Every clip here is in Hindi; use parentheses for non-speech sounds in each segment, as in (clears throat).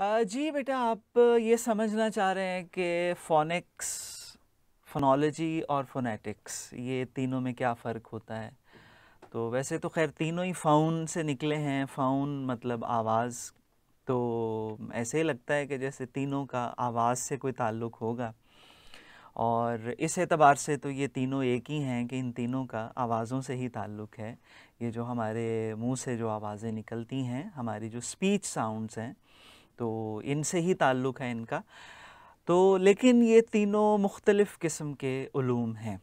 जी बेटा आप ये समझना चाह रहे हैं कि फोनिक्स फोनोलॉजी और फोनेटिक्स ये तीनों में क्या फ़र्क होता है तो वैसे तो खैर तीनों ही फ़ाउन से निकले हैं फ़ाउन मतलब आवाज़ तो ऐसे ही लगता है कि जैसे तीनों का आवाज़ से कोई ताल्लुक़ होगा और इस एतबार से तो ये तीनों एक ही हैं कि इन तीनों का आवाज़ों से ही ताल्लुक़ है ये जो हमारे मुंह से जो आवाज़ें निकलती हैं हमारी जो स्पीच साउंड्स हैं तो इनसे ही ताल्लुक़ है इनका तो लेकिन ये तीनों मुख्तलफ़ किस्म के ूम हैं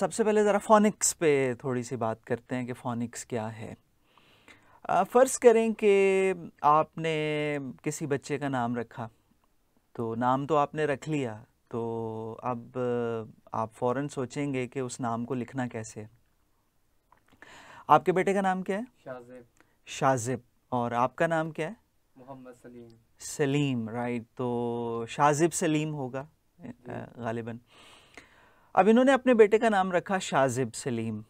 सबसे पहले ज़रा फ़ोनिक्स पे थोड़ी सी बात करते हैं कि फ़ोनिक्स क्या है फ़र्ज़ करें कि आपने किसी बच्चे का नाम रखा तो नाम तो आपने रख लिया तो अब आप फ़ौर सोचेंगे कि उस नाम को लिखना कैसे आपके बेटे का नाम क्या है शाजिब शाजिब और आपका नाम क्या है मोहम्मद सलीम सलीम राइट तो शाजिब सलीम होगा गालिबा अब इन्होंने अपने बेटे का नाम रखा शाजिब सलीम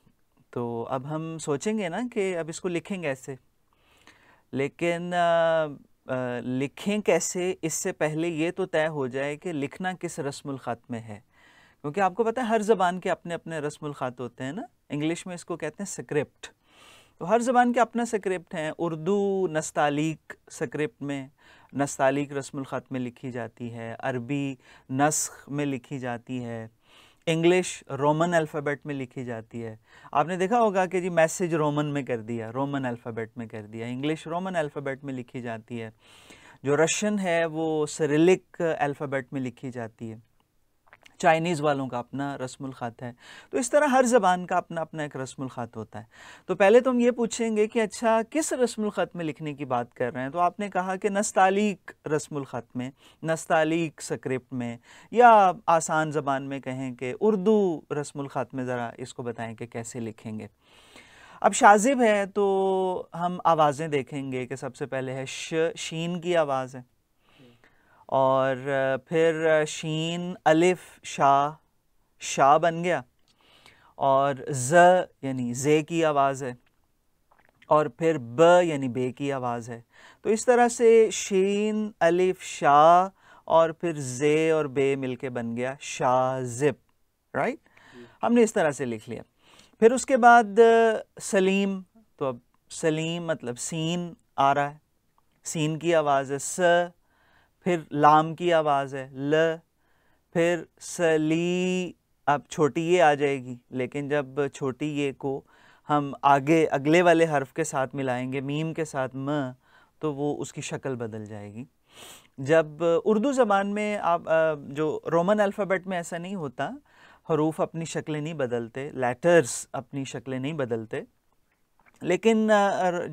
तो अब हम सोचेंगे ना कि अब इसको लिखेंगे ऐसे लेकिन आ, आ, लिखें कैसे इससे पहले ये तो तय हो जाए कि लिखना किस रस्म ख़त में है क्योंकि आपको पता है हर ज़बान के अपने अपने रस्म ख़त होते हैं ना इंग्लिश में इसको कहते हैं स्क्रिप्ट तो हर ज़बान के अपना सक्रिप्ट हैं उर्दू नस्तालीक सक्रिप्ट में नस्तालीक ख़त में लिखी जाती है अरबी नस्ख में लिखी जाती है इंग्लिश रोमन अल्फ़ाबेट में लिखी जाती है आपने देखा होगा कि जी मैसेज रोमन में कर दिया रोमन अल्फ़ाबेट में कर दिया इंग्लिश रोमन अल्फ़ाबेट में लिखी जाती है जो रशियन है वो सरिलिक अल्फ़ाबेट में लिखी जाती है चाइनीज़ वालों का अपना रस्म ख़त है तो इस तरह हर ज़बान का अपना अपना एक रस्म ख़त होता है तो पहले तो हम ये पूछेंगे कि अच्छा किस रस्म ख़त में लिखने की बात कर रहे हैं तो आपने कहा कि नस्तालीक रस्म ख़त में नस्तालीक स्क्रिप्ट में या आसान ज़बान में कहें कि उर्दू रस्म ख़त में ज़रा इसको बताएँ कि कैसे लिखेंगे अब शाजिब है तो हम आवाज़ें देखेंगे कि सबसे पहले है श शीन की आवाज़ है और फिर शीन अलिफ शाह शाह बन गया और ज यानी जे की आवाज़ है और फिर ब यानी बे की आवाज़ है तो इस तरह से शीन अलिफ शाह और फिर जे और बे मिलके बन गया शाह जिप राइट हमने इस तरह से लिख लिया फिर उसके बाद सलीम तो अब सलीम मतलब सीन आ रहा है सीन की आवाज़ है स फिर लाम की आवाज़ है ल फिर सली अब छोटी ये आ जाएगी लेकिन जब छोटी ये को हम आगे अगले वाले हर्फ के साथ मिलाएंगे मीम के साथ म तो वो उसकी शक्ल बदल जाएगी जब उर्दू ज़बान में आप जो रोमन अल्फ़ाबेट में ऐसा नहीं होता हरूफ अपनी शक्लें नहीं बदलते लेटर्स अपनी शक्लें नहीं बदलते लेकिन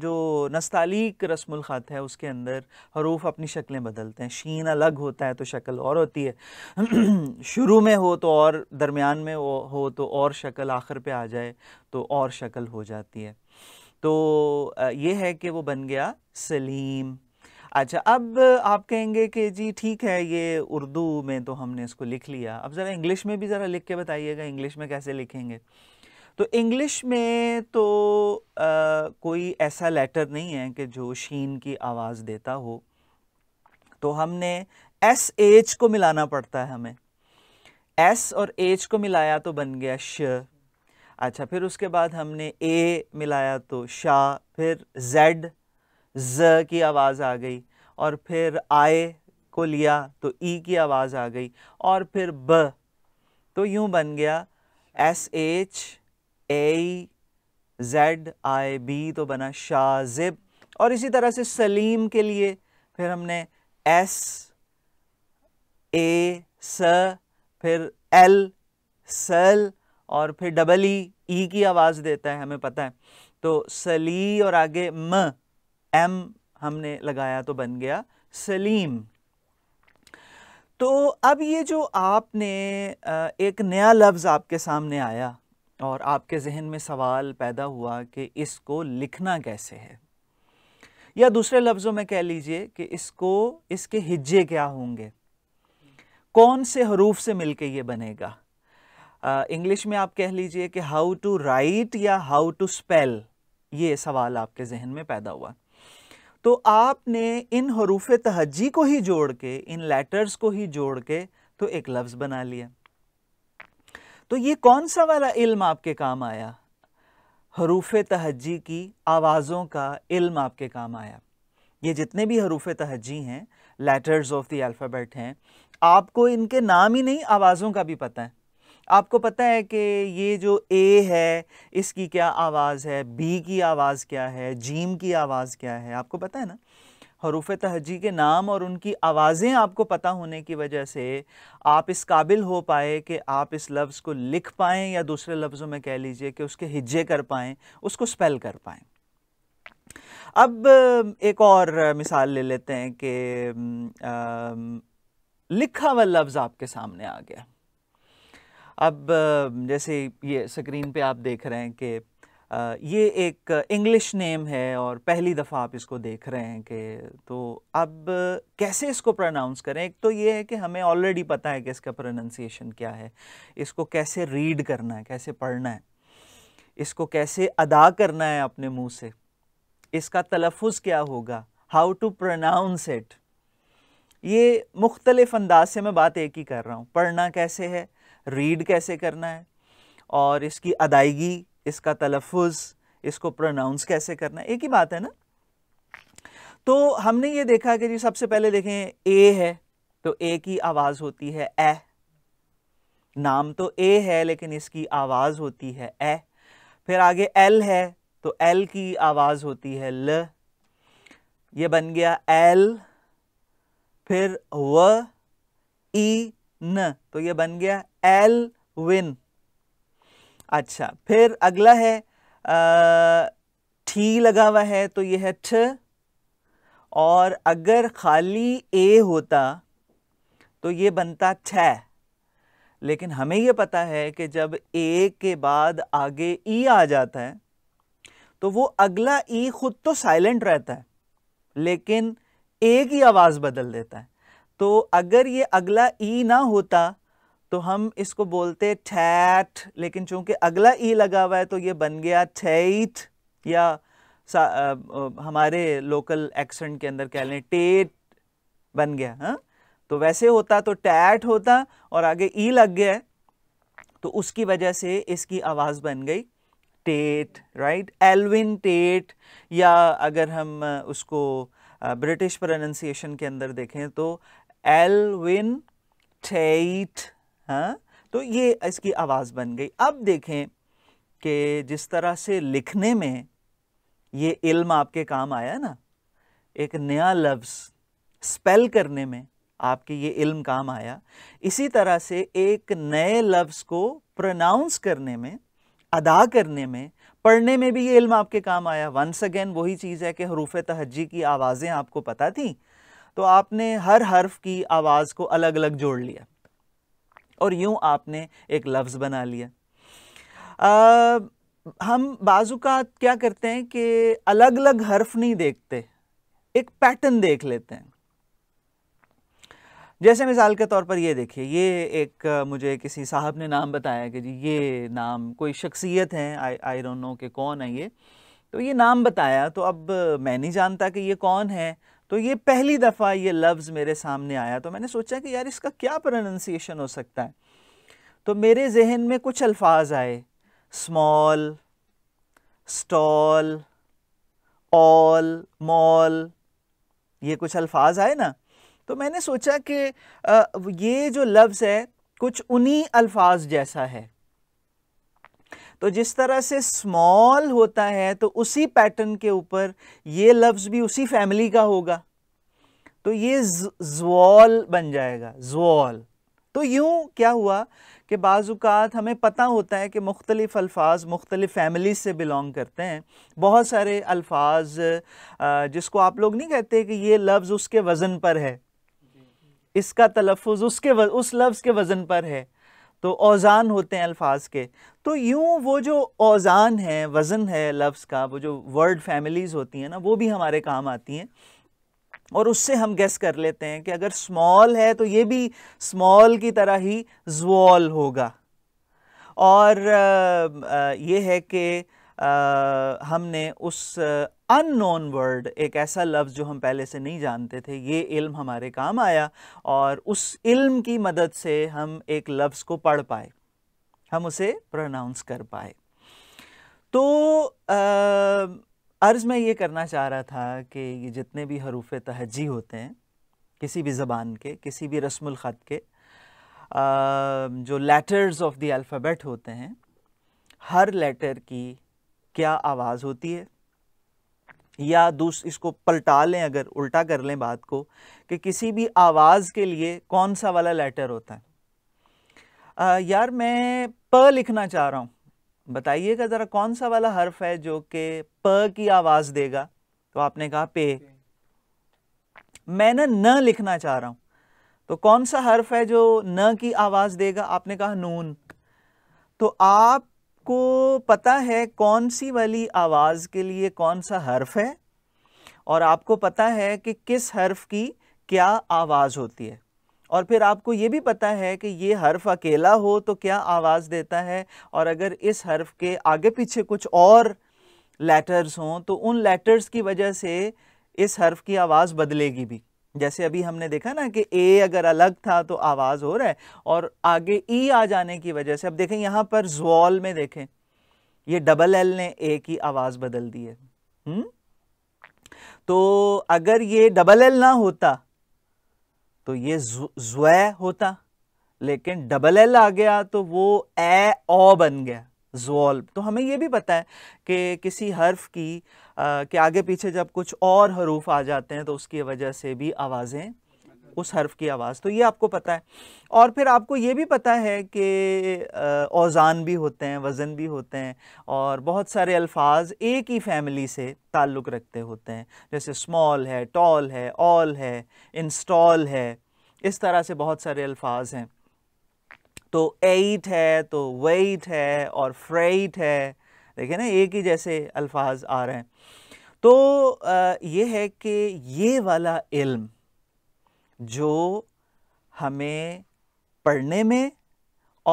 जो नस्तालीक रस्म ख़त है उसके अंदर हरूफ अपनी शक्लें बदलते हैं शीन अलग होता है तो शक्ल और होती है (clears throat) शुरू में हो तो और दरमियान में हो तो और शक्ल आखिर पे आ जाए तो और शक्ल हो जाती है तो ये है कि वो बन गया सलीम अच्छा अब आप कहेंगे कि जी ठीक है ये उर्दू में तो हमने इसको लिख लिया अब ज़रा इंग्लिश में भी ज़रा लिख के बताइएगा इंग्लिश में कैसे लिखेंगे तो इंग्लिश में तो आ, कोई ऐसा लेटर नहीं है कि जो शीन की आवाज़ देता हो तो हमने एस एच को मिलाना पड़ता है हमें एस और एच को मिलाया तो बन गया श अच्छा फिर उसके बाद हमने ए मिलाया तो शाह फिर जेड ज की आवाज़ आ गई और फिर आए को लिया तो ई e की आवाज़ आ गई और फिर ब तो यूं बन गया S H A Z I B तो बना शाजिब और इसी तरह से सलीम के लिए फिर हमने एस ए स फिर एल सल और फिर डबल ई ई की आवाज़ देता है हमें पता है तो सली और आगे म एम हमने लगाया तो बन गया सलीम तो अब ये जो आपने एक नया लफ्ज़ आपके सामने आया और आपके जहन में सवाल पैदा हुआ कि इसको लिखना कैसे है या दूसरे लफ्ज़ों में कह लीजिए कि इसको इसके हिज्जे क्या होंगे कौन से हरूफ से मिलके ये बनेगा इंग्लिश में आप कह लीजिए कि हाउ टू राइट या हाउ टू स्पेल ये सवाल आपके जहन में पैदा हुआ तो आपने इन हरूफ तहजी को ही जोड़ के इन लेटर्स को ही जोड़ के तो एक लफ्ज़ बना लिया तो ये कौन सा वाला इल्म आपके काम आया हरूफ तहजी की आवाज़ों का इल्म आपके काम आया ये जितने भी हरूफ तहजी हैं लेटर्स ऑफ द अल्फ़ाबेट हैं आपको इनके नाम ही नहीं आवाज़ों का भी पता है आपको पता है कि ये जो ए है इसकी क्या आवाज़ है बी की आवाज़ क्या है जीम की आवाज़ क्या है आपको पता है ना हरूफ तहजी के नाम और उनकी आवाज़ें आपको पता होने की वजह से आप इस काबिल हो पाए कि आप इस लफ्ज़ को लिख पाएँ या दूसरे लफ्ज़ों में कह लीजिए कि उसके हिज्जे कर पाएँ उसको स्पेल कर पाएँ अब एक और मिसाल ले लेते हैं कि लिखा हुआ लफ्ज़ आपके सामने आ गया अब जैसे ये स्क्रीन पे आप देख रहे हैं कि ये एक इंग्लिश नेम है और पहली दफ़ा आप इसको देख रहे हैं कि तो अब कैसे इसको प्रोनाउंस करें एक तो ये है कि हमें ऑलरेडी पता है कि इसका प्रोनंसिएशन क्या है इसको कैसे रीड करना है कैसे पढ़ना है इसको कैसे अदा करना है अपने मुंह से इसका तलफ़ क्या होगा हाउ टू प्रोनाउंस इट ये मुख्तलिफ़ अंदाज से मैं बात एक ही कर रहा हूँ पढ़ना कैसे है रीड कैसे करना है और इसकी अदायगी इसका तलफ़ इसको प्रोनाउंस कैसे करना है एक ही बात है ना तो हमने ये देखा कि जी सबसे पहले देखें ए है तो ए की आवाज़ होती है ए नाम तो ए है लेकिन इसकी आवाज़ होती है ए फिर आगे एल है तो एल की आवाज़ होती है ल ये बन गया एल फिर व ई न तो ये बन गया एल विन अच्छा फिर अगला है ठी लगा हुआ है तो ये है ठ और अगर खाली ए होता तो ये बनता छ लेकिन हमें ये पता है कि जब ए के बाद आगे ई आ जाता है तो वो अगला ई खुद तो साइलेंट रहता है लेकिन ए की आवाज़ बदल देता है तो अगर ये अगला ई e ना होता तो हम इसको बोलते ठैठ लेकिन चूंकि अगला ई e लगा हुआ है तो ये बन गया ठैठ या आ, आ, हमारे लोकल एक्सेंट के अंदर कह लें टेट बन गया हाँ तो वैसे होता तो टैट होता और आगे ई e लग गया तो उसकी वजह से इसकी आवाज़ बन गई टेट राइट एलविन टेट या अगर हम उसको ब्रिटिश प्रोनंसिएशन के अंदर देखें तो एलविन टेट हाँ तो ये इसकी आवाज़ बन गई अब देखें कि जिस तरह से लिखने में ये इल्म आपके काम आया ना एक नया लफ्ज़ स्पेल करने में आपके ये इल्म काम आया इसी तरह से एक नए लफ्ज़ को प्रोनाउंस करने में अदा करने में पढ़ने में भी ये इल्म आपके काम आया वंस अगेन वही चीज़ है कि हरूफ तहजी की आवाज़ें आपको पता थी तो आपने हर हर्फ की आवाज़ को अलग अलग जोड़ लिया और यूं आपने एक लफ्ज़ बना लिया आ, हम बाजुका क्या करते हैं कि अलग अलग हर्फ नहीं देखते एक पैटर्न देख लेते हैं जैसे मिसाल के तौर पर ये देखिए ये एक मुझे किसी साहब ने नाम बताया कि जी ये नाम कोई शख्सियत है आई आई डोंट नो कि कौन है ये तो ये नाम बताया तो अब मैं नहीं जानता कि ये कौन है तो ये पहली दफ़ा ये लफ्ज़ मेरे सामने आया तो मैंने सोचा कि यार इसका क्या प्रोनंसिएशन हो सकता है तो मेरे जहन में कुछ अल्फाज आए स्मॉल स्टॉल ऑल मॉल ये कुछ अल्फाज आए ना तो मैंने सोचा कि ये जो लफ्ज़ है कुछ उन्हीं अल्फाज जैसा है तो जिस तरह से स्मॉल होता है तो उसी पैटर्न के ऊपर ये लफ्ज़ भी उसी फैमिली का होगा तो ये जवॉल बन जाएगा जवॉल तो यूँ क्या हुआ कि बाज़ात हमें पता होता है कि मुख्तलिफ़ अल्फाज मुख्तलिफ़ फैमिली से बिलोंग करते हैं बहुत सारे अल्फाज जिसको आप लोग नहीं कहते कि ये लफ्ज़ उसके वज़न पर है इसका तलफ़ उसके उस लफ्ज़ के वज़न पर है तो औज़ान होते हैं अल्फाज के तो यूँ वो जो औज़ान है वज़न है लफ्ज़ का वो जो वर्ड फैमिलीज़ होती हैं ना वो भी हमारे काम आती हैं और उससे हम गेस कर लेते हैं कि अगर स्मॉल है तो ये भी स्मॉल की तरह ही जवॉल होगा और ये है कि आ, हमने उस अननोन वर्ड एक ऐसा लफ्ज़ जो हम पहले से नहीं जानते थे ये इल्म हमारे काम आया और उस इल्म की मदद से हम एक लफ्ज़ को पढ़ पाए हम उसे प्रोनाउंस कर पाए तो अर्ज़ मैं ये करना चाह रहा था कि ये जितने भी हरूफ तहजी होते हैं किसी भी ज़बान के किसी भी रस्म ख़त के आ, जो लेटर्स ऑफ द अल्फ़ाबेट होते हैं हर लेटर की क्या आवाज़ होती है या दूस इसको पलटा लें अगर उल्टा कर लें बात को कि किसी भी आवाज़ के लिए कौन सा वाला लेटर होता है आ, यार मैं प लिखना चाह रहा हूँ बताइएगा ज़रा कौन सा वाला हर्फ है जो कि प की आवाज़ देगा तो आपने कहा पे मैं ना न लिखना चाह रहा हूँ तो कौन सा हर्फ है जो न की आवाज़ देगा आपने कहा नून तो आप आपको पता है कौन सी वाली आवाज़ के लिए कौन सा हर्फ है और आपको पता है कि किस हर्फ की क्या आवाज़ होती है और फिर आपको ये भी पता है कि ये हर्फ अकेला हो तो क्या आवाज़ देता है और अगर इस हर्फ के आगे पीछे कुछ और लेटर्स हों तो उन लेटर्स की वजह से इस हर्फ की आवाज़ बदलेगी भी जैसे अभी हमने देखा ना कि ए अगर अलग था तो आवाज़ हो रहा है और आगे ई आ जाने की वजह से अब देखें यहाँ पर जोल में देखें ये डबल एल ने ए की आवाज़ बदल दी है हुँ? हम्म? तो अगर ये डबल एल ना होता तो ये ज्वै होता लेकिन डबल एल आ गया तो वो ए ओ बन गया जोल्ब तो हमें ये भी पता है कि किसी हर्फ की आ, के आगे पीछे जब कुछ और हरूफ आ जाते हैं तो उसकी वजह से भी आवाज़ें उस हर्फ की आवाज़ तो ये आपको पता है और फिर आपको ये भी पता है कि औज़ान भी होते हैं वज़न भी होते हैं और बहुत सारे अल्फाज एक ही फैमिली से ताल्लुक़ रखते होते हैं जैसे स्मॉल है टॉल है ऑल है इंस्टॉल है इस तरह से बहुत सारे अल्फाज हैं तो एट है तो वेट है और फ्रेट है देखे ना एक ही जैसे अल्फाज आ रहे हैं तो ये है कि ये वाला इल्म जो हमें पढ़ने में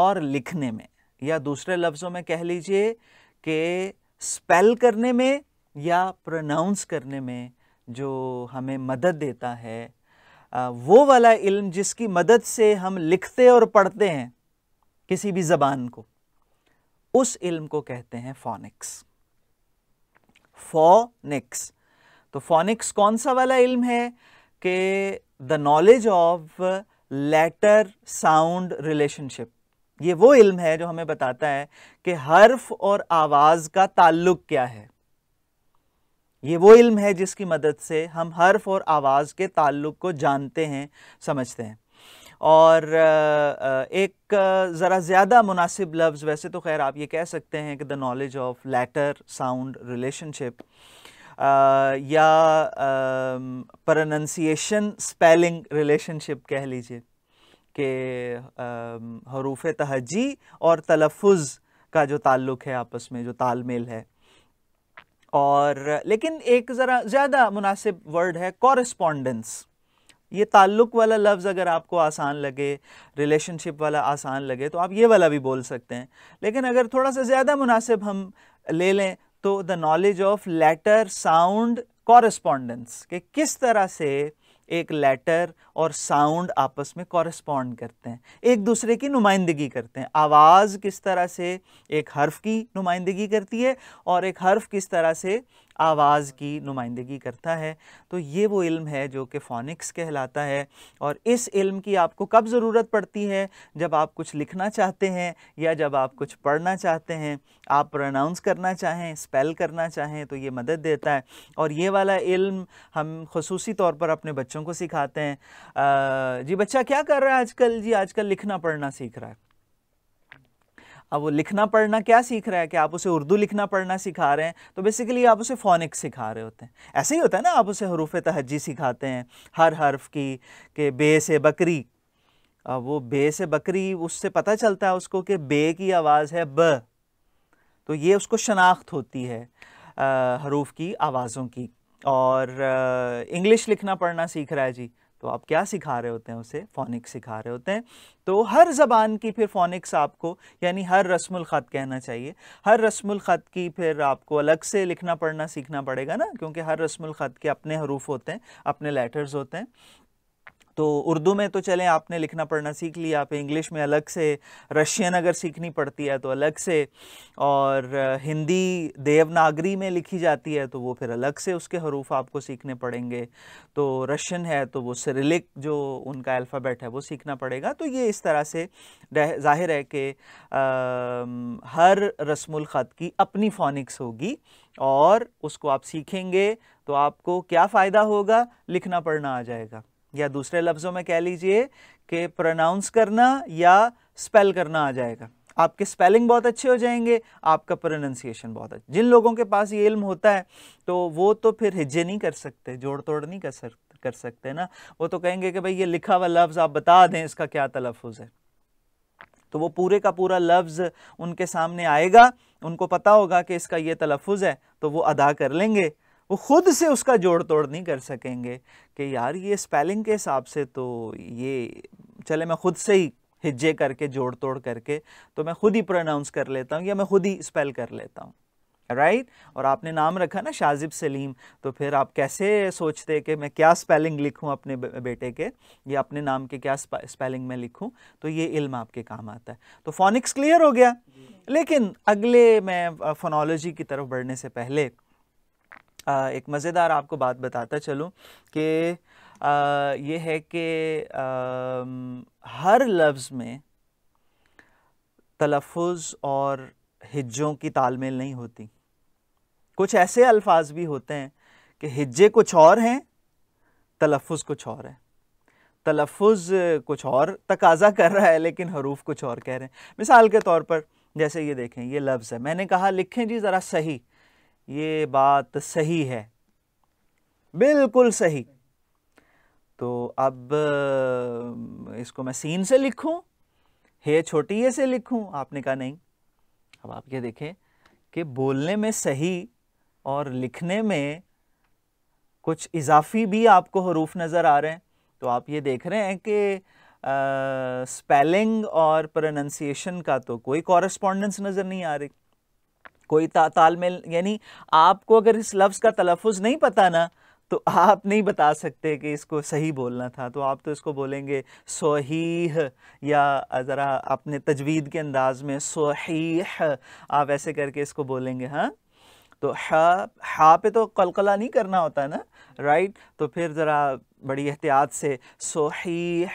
और लिखने में या दूसरे लफ्ज़ों में कह लीजिए कि स्पेल करने में या प्रोनाउंस करने में जो हमें मदद देता है वो वाला इल्म जिसकी मदद से हम लिखते और पढ़ते हैं किसी भी ज़बान को उस इल्म को कहते हैं फोनिक्स फोनिक्स तो फोनिक्स कौन सा वाला इल्म है कि the knowledge of letter sound relationship ये वो इल्म है जो हमें बताता है कि हर्फ और आवाज़ का ताल्लुक क्या है ये वो इल्म है जिसकी मदद से हम हर्फ और आवाज़ के ताल्लुक को जानते हैं समझते हैं और एक ज़रा ज़्यादा मुनासिब लफ्ज़ वैसे तो खैर आप ये कह सकते हैं कि the knowledge of letter sound relationship या प्रनंसिएशन स्पेलिंग रिलेशनशिप कह लीजिए कि हरूफ तहजी और तलफ़ का जो ताल्लुक़ है आपस में जो तालमेल है और लेकिन एक ज़रा ज़्यादा मुनासिब वर्ड है कॉरस्पॉन्डेंस ये ताल्लुक़ वाला लफ्ज़ अगर आपको आसान लगे रिलेशनशिप वाला आसान लगे तो आप ये वाला भी बोल सकते हैं लेकिन अगर थोड़ा सा ज़्यादा मुनासिब हम ले लें तो the knowledge of letter sound correspondence के किस तरह से एक लेटर और साउंड आपस में कॉरस्पॉन्ड करते हैं एक दूसरे की नुमाइंदगी करते हैं आवाज़ किस तरह से एक हर्फ की नुमाइंदगी करती है और एक हर्फ किस तरह से आवाज़ की नुमाइंदगी करता है तो ये वो इल्म है जो कि फ़ोनिक्स कहलाता है और इस इल्म की आपको कब ज़रूरत पड़ती है जब आप कुछ लिखना चाहते हैं या जब आप कुछ पढ़ना चाहते हैं आप प्रोनाउंस करना चाहें स्पेल करना चाहें तो ये मदद देता है और ये वाला इल्म हम खसूस तौर पर अपने बच्चों को सिखाते हैं आ, जी बच्चा क्या कर रहा है आजकल जी आजकल लिखना पढ़ना सीख रहा है अब वो लिखना पढ़ना क्या सीख रहा है कि आप उसे उर्दू लिखना पढ़ना सिखा रहे हैं तो बेसिकली आप उसे फोनिक्स सिखा रहे होते हैं ऐसे ही होता है ना आप उसे हरूफ तहजी सिखाते हैं हर हर्फ की के बे से बकरी अब वो बे से बकरी उससे पता चलता है उसको कि बे की आवाज़ है ब तो ये उसको शनाख्त होती है आ, हरूफ की आवाज़ों की और इंग्लिश लिखना पढ़ना सीख रहा है जी तो आप क्या सिखा रहे होते हैं उसे फोनिक्स सिखा रहे होते हैं तो हर ज़बान की फिर फोनिक्स आपको यानी हर रस्मुल ख़त कहना चाहिए हर रस्मुल ख़त की फिर आपको अलग से लिखना पढ़ना सीखना पड़ेगा ना क्योंकि हर रस्मुल ख़त के अपने हरूफ होते हैं अपने लेटर्स होते हैं तो उर्दू में तो चलें आपने लिखना पढ़ना सीख लिया आप इंग्लिश में अलग से रशियन अगर सीखनी पड़ती है तो अलग से और हिंदी देवनागरी में लिखी जाती है तो वो फिर अलग से उसके हरूफ आपको सीखने पड़ेंगे तो रशियन है तो वो सिरिलिक जो उनका अल्फ़ाबेट है वो सीखना पड़ेगा तो ये इस तरह से जाहिर है कि हर रस्म ख़त की अपनी फोनिक्स होगी और उसको आप सीखेंगे तो आपको क्या फ़ायदा होगा लिखना पढ़ना आ जाएगा या दूसरे लफ्ज़ों में कह लीजिए कि प्रोनाउंस करना या स्पेल करना आ जाएगा आपके स्पेलिंग बहुत अच्छे हो जाएंगे आपका प्रोनंसिएशन बहुत अच्छा जिन लोगों के पास ये इल्म होता है तो वो तो फिर हिज्जे नहीं कर सकते जोड़ तोड़ नहीं कर सकते कर सकते ना वो तो कहेंगे कि भाई ये लिखा हुआ लफ्ज़ आप बता दें इसका क्या तलफ़ है तो वो पूरे का पूरा लफ्ज़ उनके सामने आएगा उनको पता होगा कि इसका ये तलफ़ है तो वो अदा कर लेंगे वो खुद से उसका जोड़ तोड़ नहीं कर सकेंगे कि यार ये स्पेलिंग के हिसाब से तो ये चले मैं खुद से ही हिज्जे करके जोड़ तोड़ करके तो मैं खुद ही प्रोनाउंस कर लेता हूँ या मैं खुद ही स्पेल कर लेता हूँ राइट right? और आपने नाम रखा ना शाजिब सलीम तो फिर आप कैसे सोचते कि मैं क्या स्पेलिंग लिखूं अपने बेटे के या अपने नाम के क्या स्पेलिंग में लिखूं तो ये इल्म आपके काम आता है तो फोनिक्स क्लियर हो गया लेकिन अगले मैं फोनोलॉजी की तरफ बढ़ने से पहले एक मज़ेदार आपको बात बताता चलूँ कि ये है कि हर लफ्ज़ में तलफ़ और हिज्जों की तालमेल नहीं होती कुछ ऐसे अल्फाज भी होते हैं कि हिज्जे कुछ और हैं तलफ़ कुछ और है तलफ़ कुछ और तकाजा कर रहा है लेकिन हरूफ कुछ और कह रहे हैं मिसाल के तौर पर जैसे ये देखें ये लफ्ज़ है मैंने कहा लिखें जी ज़रा सही ये बात सही है बिल्कुल सही तो अब इसको मैं सीन से लिखूं हे छोटी ये से लिखूं आपने कहा नहीं अब आप ये देखें कि बोलने में सही और लिखने में कुछ इजाफी भी आपको हरूफ नज़र आ रहे हैं तो आप ये देख रहे हैं कि स्पेलिंग और प्रोनंसिएशन का तो कोई कॉरस्पॉन्डेंस नज़र नहीं आ रही कोई ता, तालमेल यानी आपको अगर इस लफ्ज़ का तलफ़ नहीं पता ना तो आप नहीं बता सकते कि इसको सही बोलना था तो आप तो इसको बोलेंगे सोहीह या ज़रा अपने तजवीद के अंदाज़ में सोहीह आप ऐसे करके इसको बोलेंगे हाँ तो हा हा पे तो कलकला नहीं करना होता ना राइट तो फिर ज़रा बड़ी एहतियात से सोहीह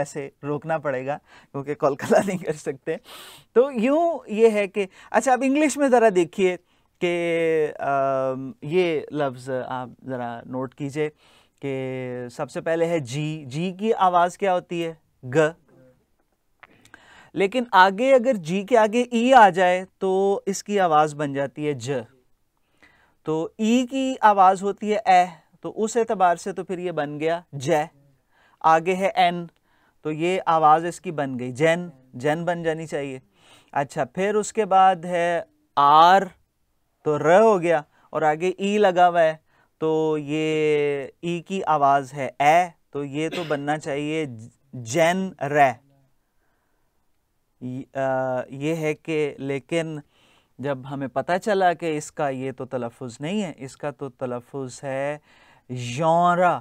ऐसे रोकना पड़ेगा क्योंकि कोलकाता नहीं कर सकते तो यूँ ये है कि अच्छा आप इंग्लिश में ज़रा देखिए कि ये लफ्ज़ आप ज़रा नोट कीजिए कि सबसे पहले है जी जी की आवाज़ क्या होती है ग लेकिन आगे अगर जी के आगे ई e आ जाए तो इसकी आवाज़ बन जाती है ज तो ई e की आवाज़ होती है ए तो उस एतबार से तो फिर ये बन गया जय आगे है एन तो ये आवाज़ इसकी बन गई जैन जैन बन जानी चाहिए अच्छा फिर उसके बाद है आर तो र हो गया और आगे ई लगा हुआ है तो ये ई की आवाज़ है ए तो ये तो बनना चाहिए जैन र ये है कि लेकिन जब हमें पता चला कि इसका ये तो तलफ़ नहीं है इसका तो तलफ़ है यौरा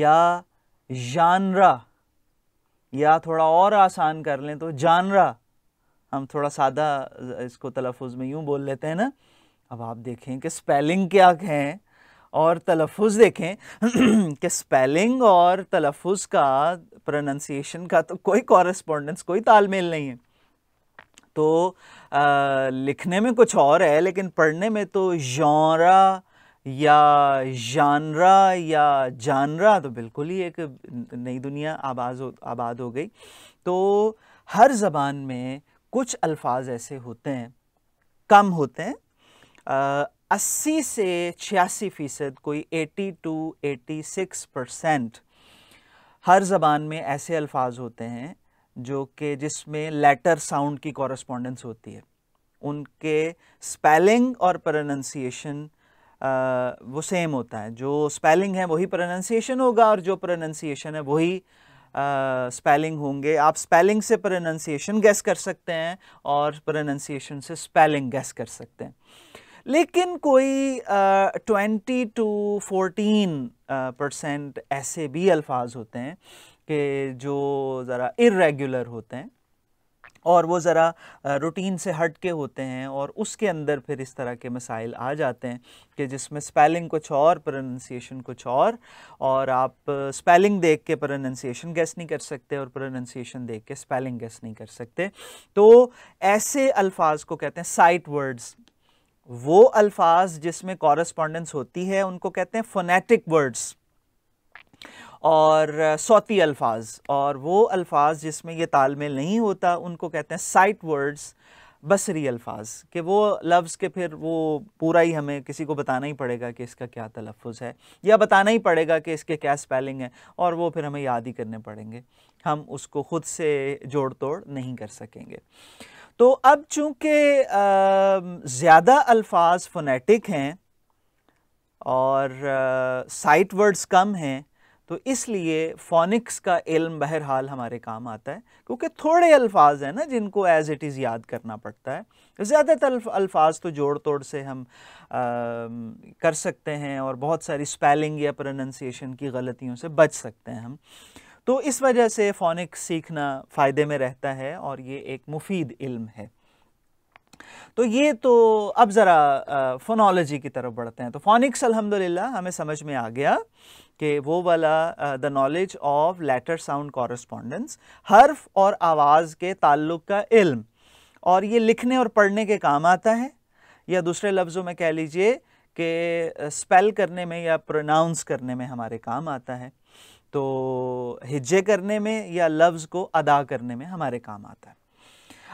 या जानरा या थोड़ा और आसान कर लें तो जानरा हम थोड़ा सादा इसको तलफ़ में यूँ बोल लेते हैं ना अब आप देखें कि स्पेलिंग क्या है और तलफ़ देखें (clears throat) कि स्पेलिंग और तलफ़ का प्रोनंसिएशन का तो कोई कॉरेस्पोंडेंस कोई तालमेल नहीं है तो आ, लिखने में कुछ और है लेकिन पढ़ने में तो जौरा या जानरा या जानरा तो बिल्कुल ही एक नई दुनिया आबाद हो आबाद हो गई तो हर ज़बान में कुछ अल्फाज ऐसे होते हैं कम होते हैं अस्सी से छियासी फ़ीसद कोई eighty two eighty six percent हर ज़बान में ऐसे अल्फाज होते हैं जो कि जिसमें लेटर साउंड की कॉरस्पॉन्डेंस होती है उनके स्पेलिंग और प्रोनंसिएशन वो सेम होता है जो स्पेलिंग है वही प्रोनाउंसिएशन होगा और जो प्रोनाउंसिएशन है वही स्पेलिंग होंगे आप स्पेलिंग से प्रोनाउंसिएशन गैस कर सकते हैं और प्रोनाउंसिएशन से स्पेलिंग गैस कर सकते हैं लेकिन कोई ट्वेंटी टू फोर्टीन परसेंट ऐसे भी अल्फाज होते हैं कि जो ज़रा इरेगुलर होते हैं और वो ज़रा रूटीन से हट के होते हैं और उसके अंदर फिर इस तरह के मसाइल आ जाते हैं कि जिसमें स्पेलिंग कुछ और प्रोनंसिएशन कुछ और और आप स्पेलिंग देख के प्रोनंसिएशन गैस नहीं कर सकते और प्रोनंसिएशन देख के स्पेलिंग गैस नहीं कर सकते तो ऐसे अल्फाज को कहते हैं साइट वर्ड्स वो अल्फाज जिसमें कॉरस्पॉन्डेंस होती है उनको कहते हैं फोनेटिक वर्ड्स और सौती अल्फाज और वो अल्फाज जिसमें ये तालमेल नहीं होता उनको कहते हैं साइट वर्ड्स बसरी अल्फाज कि वो लफ्ज़ के फिर वो पूरा ही हमें किसी को बताना ही पड़ेगा कि इसका क्या तलफ़ है या बताना ही पड़ेगा कि इसके क्या स्पेलिंग है और वो फिर हमें याद ही करने पड़ेंगे हम उसको ख़ुद से जोड़ तोड़ नहीं कर सकेंगे तो अब चूँकि ज़्यादा अल्फाज फोनेटिक हैं और साइट वर्ड्स कम हैं तो इसलिए फ़ोनिक्स का इल्म बहरहाल हमारे काम आता है क्योंकि थोड़े अल्फाज हैं ना जिनको एज़ इट इज़ याद करना पड़ता है ज़्यादातर अल्फाज तो जोड़ तोड़ से हम आ, कर सकते हैं और बहुत सारी स्पेलिंग या प्रोनंसिएशन की गलतियों से बच सकते हैं हम तो इस वजह से फ़ोनिक्स सीखना फ़ायदे में रहता है और ये एक मुफीद इल्म है तो ये तो अब ज़रा फोनोलॉजी की तरफ बढ़ते हैं तो फोनिक्स अल्हम्दुलिल्लाह हमें समझ में आ गया कि वो वाला the knowledge of letter sound correspondence हर्फ और आवाज़ के ताल्लुक़ का इल्म और ये लिखने और पढ़ने के काम आता है या दूसरे लफ्ज़ों में कह लीजिए कि स्पेल करने में या प्रोनाउंस करने में हमारे काम आता है तो हिज्जे करने में या लफ्ज़ को अदा करने में हमारे काम आता है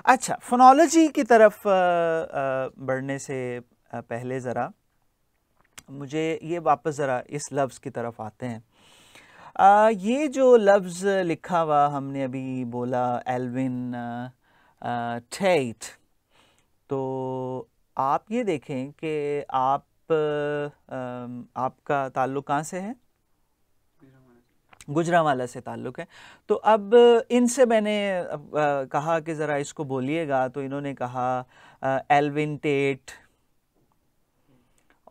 अच्छा फोनोलॉजी की तरफ बढ़ने से पहले ज़रा मुझे ये वापस ज़रा इस लफ्ज़ की तरफ आते हैं आ, ये जो लफ्ज़ लिखा हुआ हमने अभी बोला एल्विन टेट तो आप ये देखें कि आप आ, आपका ताल्लुक़ कहाँ से है गुजरावाला से ताल्लुक़ है तो अब इनसे मैंने कहा कि ज़रा इसको बोलिएगा तो इन्होंने कहा एल्विन टेट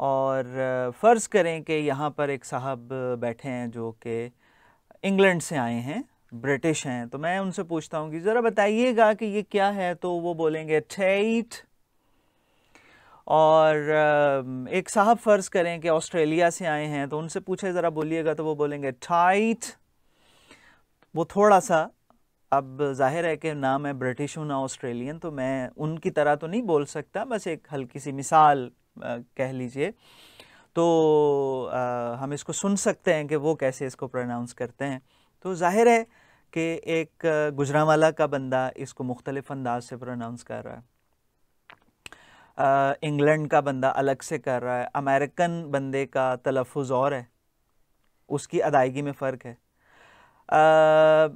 और फ़र्ज़ करें कि यहाँ पर एक साहब बैठे हैं जो कि इंग्लैंड से आए हैं ब्रिटिश हैं तो मैं उनसे पूछता हूँ कि ज़रा बताइएगा कि ये क्या है तो वो बोलेंगे टेट और एक साहब फ़र्ज़ करें कि ऑस्ट्रेलिया से आए हैं तो उनसे पूछे ज़रा बोलिएगा तो वो बोलेंगे टाइट वो थोड़ा सा अब जाहिर है कि ना मैं ब्रिटिश हूँ ना ऑस्ट्रेलियन तो मैं उनकी तरह तो नहीं बोल सकता बस एक हल्की सी मिसाल कह लीजिए तो आ, हम इसको सुन सकते हैं कि वो कैसे इसको प्रोनाउंस करते हैं तो जाहिर है कि एक गुजरावाला का बंदा इसको मुख्तलिफ़ अंदाज से प्रोनाउंस कर रहा है इंग्लैंड का बंदा अलग से कर रहा है अमेरिकन बंदे का तलफ़ और है उसकी अदायगी में फ़र्क है आ,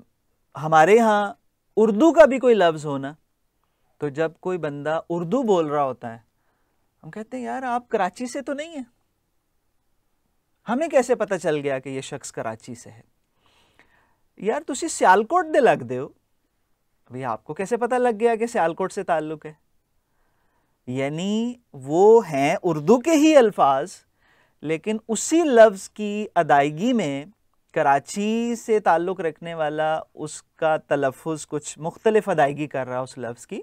हमारे यहाँ उर्दू का भी कोई लफ्ज़ होना तो जब कोई बंदा उर्दू बोल रहा होता है हम कहते हैं यार आप कराची से तो नहीं हैं हमें कैसे पता चल गया कि ये शख्स कराची से है यार तुम सियालकोट दे लगते हो भैया आपको कैसे पता लग गया कि सियालकोट से ताल्लुक़ है यानी वो हैं उर्दू के ही अल्फाज लेकिन उसी लफ्ज़ की अदायगी में कराची से ताल्लुक़ रखने वाला उसका तलफ़ कुछ मुख्तलिफ अदायगी कर रहा है उस लफ्ज़ की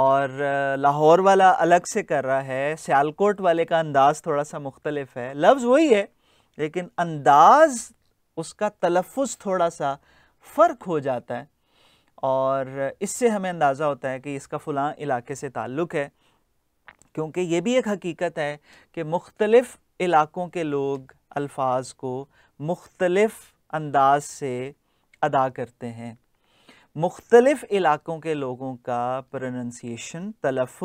और लाहौर वाला अलग से कर रहा है सियालकोट वाले का अंदाज़ थोड़ा सा मुख्तलिफ है लफ्ज़ वही है लेकिन अंदाज़ उसका तलफ़ थोड़ा सा फ़र्क हो जाता है और इससे हमें अंदाज़ा होता है कि इसका फ़लाँ इलाके से ताल्लुक़ है क्योंकि ये भी एक हकीकत है कि मुख्तलफ़ इलाक़ों के लोग अल्फाज को मुख्तलफ़ अंदाज से अदा करते हैं मुख्तलफ़ इलाक़ों के लोगों का प्रोनंसिएशन तलफ़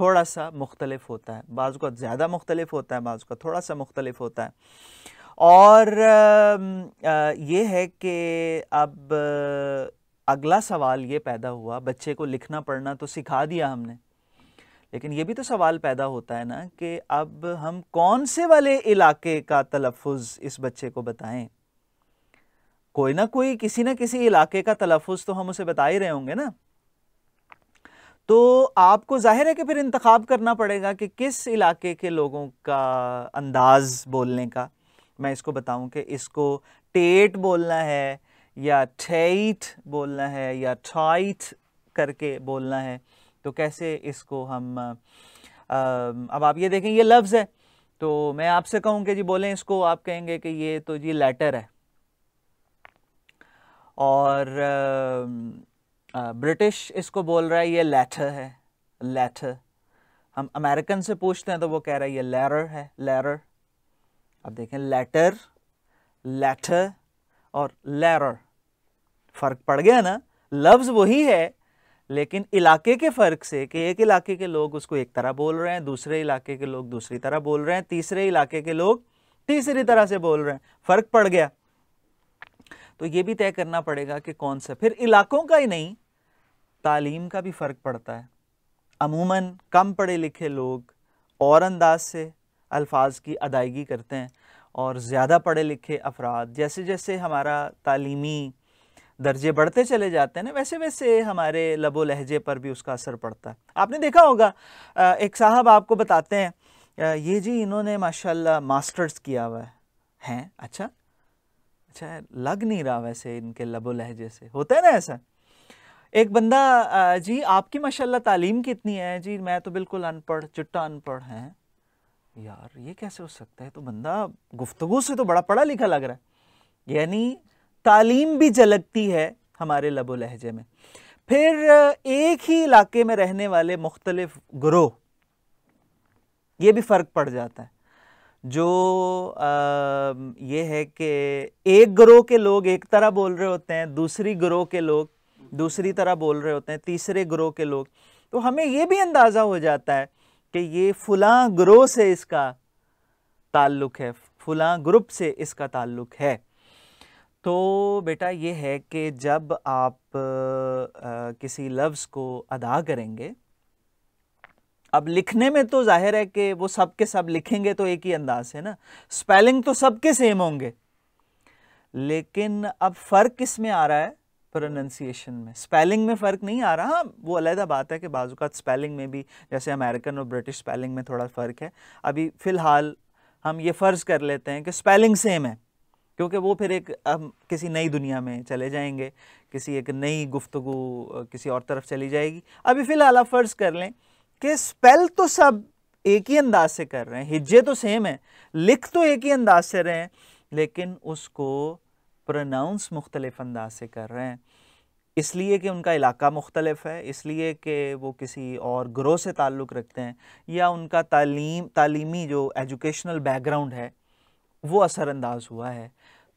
थोड़ा सा मुख्तलफ होता है बाज़ का ज़्यादा मुख्तलिफ होता है बाज़ का थोड़ा सा मुख्तलिफ होता है और ये है कि अब अगला सवाल ये पैदा हुआ बच्चे को लिखना पढ़ना तो सिखा दिया हमने लेकिन ये भी तो सवाल पैदा होता है ना कि अब हम कौन से वाले इलाके का तलफ़ इस बच्चे को बताएं कोई ना कोई किसी ना किसी इलाके का तलफ़ तो हम उसे बता ही रहे होंगे ना तो आपको जाहिर है कि फिर इंतखब करना पड़ेगा कि किस इलाके के लोगों का अंदाज़ बोलने का मैं इसको बताऊं कि इसको टेट बोलना है या टेट बोलना है या टाइट करके बोलना है तो कैसे इसको हम आ, अब आप ये देखें ये लफ्ज़ है तो मैं आपसे कहूँ कि जी बोलें इसको आप कहेंगे कि ये तो जी लेटर है और ब्रिटिश इसको बोल रहा है ये लेटर है लेटर हम अमेरिकन से पूछते हैं तो वो कह रहा है ये लेटर है लेटर अब देखें लेटर लेटर और लेटर फ़र्क पड़ गया ना लफ्ज़ वही है लेकिन इलाके के फ़र्क से कि एक इलाके के लोग उसको एक तरह बोल रहे हैं दूसरे इलाके के लोग दूसरी तरह बोल रहे हैं तीसरे इलाके के लोग तीसरी तरह से बोल रहे हैं फ़र्क पड़ गया तो ये भी तय करना पड़ेगा कि कौन सा फिर इलाकों का ही नहीं तालीम का भी फ़र्क पड़ता है अमूमन कम पढ़े लिखे लोग और अंदाज से अल्फाज की अदायगी करते हैं और ज़्यादा पढ़े लिखे अफराद जैसे जैसे हमारा तालीमी दर्जे बढ़ते चले जाते हैं ना वैसे वैसे हमारे लबो लहजे पर भी उसका असर पड़ता है आपने देखा होगा एक साहब आपको बताते हैं ये जी इन्होंने माशाल्लाह मास्टर्स किया हुआ है हैं अच्छा अच्छा लग नहीं रहा वैसे इनके लबो लहजे से होता है ना ऐसा एक बंदा जी आपकी माशाल्लाह तालीम कितनी है जी मैं तो बिल्कुल अनपढ़ चुट्टा अनपढ़ हैं यार ये कैसे हो सकता है तो बंदा गुफ्तगु से तो बड़ा पढ़ा लिखा लग रहा है यानी तालीम भी झलकती है हमारे लबो लहजे में फिर एक ही इलाके में रहने वाले मुख्तलिफ ग्रोह ये भी फ़र्क पड़ जाता है जो आ, ये है कि एक ग्रोह के लोग एक तरह बोल रहे होते हैं दूसरी ग्रोह के लोग दूसरी तरह बोल रहे होते हैं तीसरे ग्रोह के लोग तो हमें ये भी अंदाज़ा हो जाता है कि ये फ़लाँ ग्रोह से इसका ताल्लुक़ है फ़लाँ ग्रुप से इसका ताल्लुक़ है तो बेटा ये है कि जब आप आ, किसी लफ्ज़ को अदा करेंगे अब लिखने में तो जाहिर है कि वो सब के सब लिखेंगे तो एक ही अंदाज है ना स्पेलिंग तो सबके सेम होंगे लेकिन अब फ़र्क किस में आ रहा है प्रोनंसिएशन में स्पेलिंग में फ़र्क नहीं आ रहा हाँ वो अलहदा बात है कि बाजूकात स्पेलिंग में भी जैसे अमेरिकन और ब्रिटिश स्पेलिंग में थोड़ा फ़र्क है अभी फ़िलहाल हम ये फ़र्ज़ कर लेते हैं कि स्पेलिंग सेम है क्योंकि वो फिर एक हम किसी नई दुनिया में चले जाएंगे किसी एक नई गुफ्तु किसी और तरफ चली जाएगी अभी फ़िलहाल आप फ़र्ज़ कर लें कि स्पेल तो सब एक ही अंदाज से कर रहे हैं हिज्जे तो सेम है लिख तो एक ही अंदाज से रहे हैं लेकिन उसको प्रोनाउंस मुख्तलिफ अंदाज से कर रहे हैं इसलिए कि उनका इलाका मुख्तलिफ है इसलिए कि वो किसी और ग्रोह से ताल्लुक़ रखते हैं या उनका तालीम तालीमी जो एजुकेशनल बैकग्राउंड है वो असरानंदाज हुआ है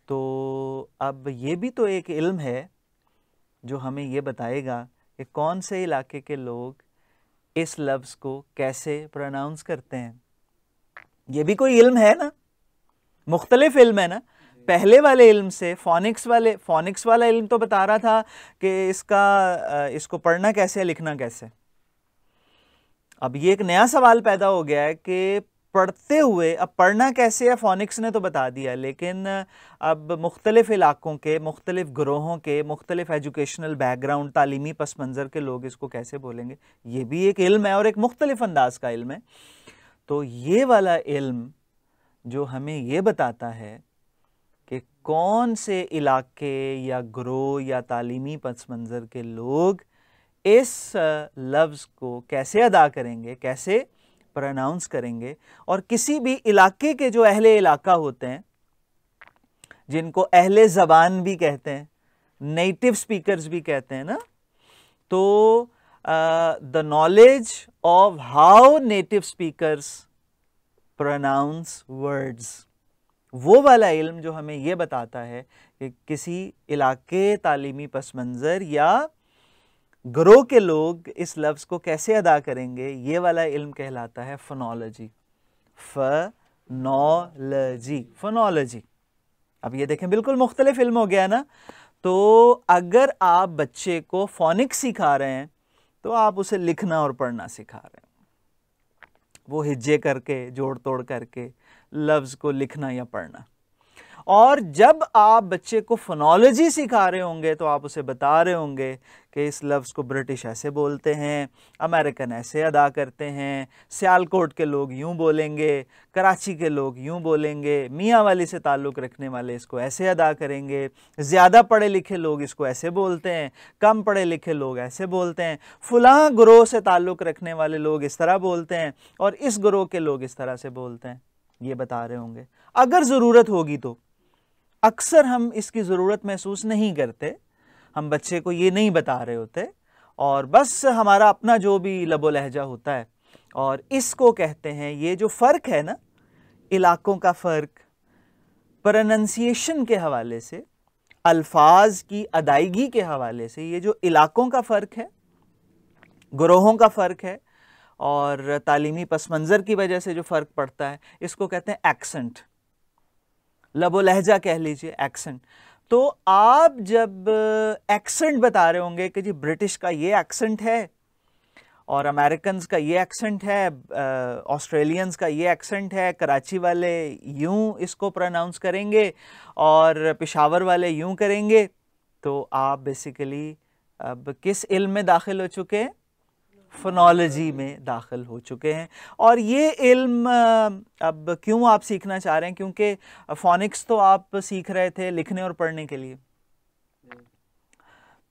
तो अब ये भी तो एक इल्म है जो हमें ये बताएगा कि कौन से इलाके के लोग इस लफ्ज़ को कैसे प्रोनाउंस करते हैं ये भी कोई इल्म है ना मुख्तलिफ इल्म है ना पहले वाले इल्म से फोनिक्स वाले फोनिक्स वाला इल्म तो बता रहा था कि इसका इसको पढ़ना कैसे है लिखना कैसे अब ये एक नया सवाल पैदा हो गया है कि पढ़ते हुए अब पढ़ना कैसे है फोनिक्स ने तो बता दिया लेकिन अब मुख्तलिफ इलाक़ों के मुख्तलिफ ग्रोहों के मुख्तलिफ एजुकेशनल बैकग्राउंड तालीमी पस मंज़र के लोग इसको कैसे बोलेंगे ये भी एक इल्म है और एक मुख्तलिफ अंदाज का इल्म है तो ये वाला इल्म जो हमें ये बताता है कि कौन से इलाके या ग्रोह या तालीमी पस मंज़र के लोग इस लफ्ज़ को कैसे अदा करेंगे कैसे प्रनाउंस करेंगे और किसी भी इलाके के जो अहले इलाका होते हैं जिनको अहले ज़बान भी कहते हैं नेटिव स्पीकर्स भी कहते हैं ना तो the knowledge of how native speakers pronounce words वो वाला इल्म जो हमें ये बताता है कि किसी इलाके तालीमी पस मंज़र या ग्रो के लोग इस लफ्ज़ को कैसे अदा करेंगे ये वाला इल्म कहलाता है फनोलॉजी फ फोनोलॉजी फनोलॉजी अब ये देखें बिल्कुल मुख्तलिफ इल्म हो गया ना तो अगर आप बच्चे को फोनिक्स सिखा रहे हैं तो आप उसे लिखना और पढ़ना सिखा रहे हैं वो हिज्जे करके जोड़ तोड़ करके लफ्ज़ को लिखना या पढ़ना और जब आप बच्चे को फोनोलॉजी सिखा रहे होंगे तो आप उसे बता रहे होंगे कि इस लफ्ज़ को ब्रिटिश ऐसे बोलते हैं अमेरिकन ऐसे अदा करते हैं सियालकोट के लोग यूँ बोलेंगे कराची के लोग यूँ बोलेंगे मियाँ वाली से ताल्लुक़ रखने वाले इसको ऐसे अदा करेंगे ज़्यादा पढ़े लिखे लोग इसको ऐसे बोलते हैं कम पढ़े लिखे लोग ऐसे बोलते हैं फलां ग्रोह से ताल्लुक़ रखने वाले लोग इस तरह बोलते हैं और इस ग्रोह के लोग इस तरह से बोलते हैं ये बता रहे होंगे अगर ज़रूरत होगी तो अक्सर हम इसकी ज़रूरत महसूस नहीं करते हम बच्चे को ये नहीं बता रहे होते और बस हमारा अपना जो भी लबो लहजा होता है और इसको कहते हैं ये जो फ़र्क है ना इलाकों का फ़र्क प्रनंसिएशन के हवाले से अल्फाज की अदायगी के हवाले से ये जो इलाकों का फ़र्क है ग्रोहों का फ़र्क है और तालीमी पस मंज़र की वजह से जो फ़र्क पड़ता है इसको कहते हैं एक्सेंट लबो लहजा कह लीजिए एक्सेंट तो आप जब एक्सेंट uh, बता रहे होंगे कि जी ब्रिटिश का ये एक्सेंट है और अमेरिकन का ये एक्सेंट है ऑस्ट्रेलियंस uh, का ये एक्सेंट है कराची वाले यूँ इसको प्रोनाउंस करेंगे और पिशावर वाले यूँ करेंगे तो आप बेसिकली अब किस इल्म में दाखिल हो चुके हैं फनोलॉजी में दाखिल हो चुके हैं और ये इल्म अब क्यों आप सीखना चाह रहे हैं क्योंकि फोनिक्स तो आप सीख रहे थे लिखने और पढ़ने के लिए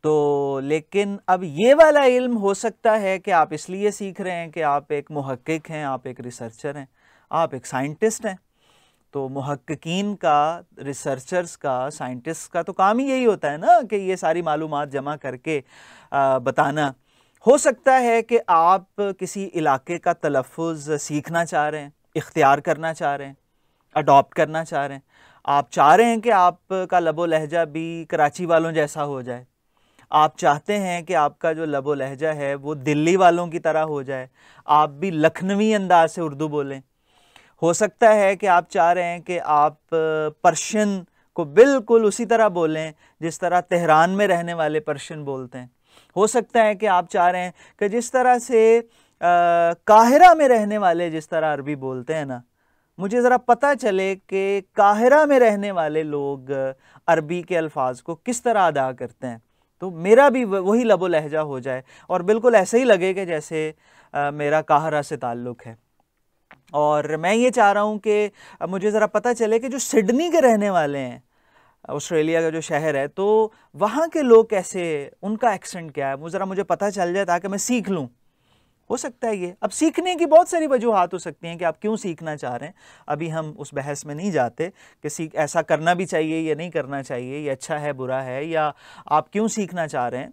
तो लेकिन अब ये वाला इल्म हो सकता है कि आप इसलिए सीख रहे हैं कि आप एक महक्क हैं आप एक रिसर्चर हैं आप एक साइंटिस्ट हैं तो महक्कीन का रिसर्चर्स का साइंटिस्ट का तो काम ही यही होता है ना कि ये सारी मालूम जमा करके आ, बताना हो सकता है कि आप किसी इलाके का तलफ़ सीखना चाह रहे हैं इख्तियार करना चाह रहे हैं अडोप्ट करना चाह रहे हैं आप चाह रहे हैं कि आपका लबो लहजा भी कराची वालों जैसा हो जाए आप चाहते हैं कि आपका जो लबो लहजा है वो दिल्ली वालों की तरह हो जाए आप भी लखनवी अंदाज से उर्दू बोलें हो सकता है कि आप चाह रहे हैं कि आप पर्शियन को बिल्कुल उसी तरह बोलें जिस तरह तेहरान में रहने वाले पर्शियन बोलते हैं हो सकता है कि आप चाह रहे हैं कि जिस तरह से आ, काहिरा में रहने वाले जिस तरह अरबी बोलते हैं ना मुझे ज़रा पता चले कि काहिरा में रहने वाले लोग अरबी के अल्फाज को किस तरह अदा करते हैं तो मेरा भी वही लबो लहजा हो जाए और बिल्कुल ऐसे ही लगे कि जैसे आ, मेरा काहरा से ताल्लुक़ है और मैं ये चाह रहा हूँ कि मुझे ज़रा पता चले कि जो सिडनी के रहने वाले हैं ऑस्ट्रेलिया का जो शहर है तो वहाँ के लोग कैसे उनका एक्सेंट क्या है वो ज़रा मुझे पता चल जाए ताकि मैं सीख लूँ हो सकता है ये अब सीखने की बहुत सारी वजूहत हो सकती हैं कि आप क्यों सीखना चाह रहे हैं अभी हम उस बहस में नहीं जाते कि सीख ऐसा करना भी चाहिए या नहीं करना चाहिए ये अच्छा है बुरा है या आप क्यों सीखना चाह रहे हैं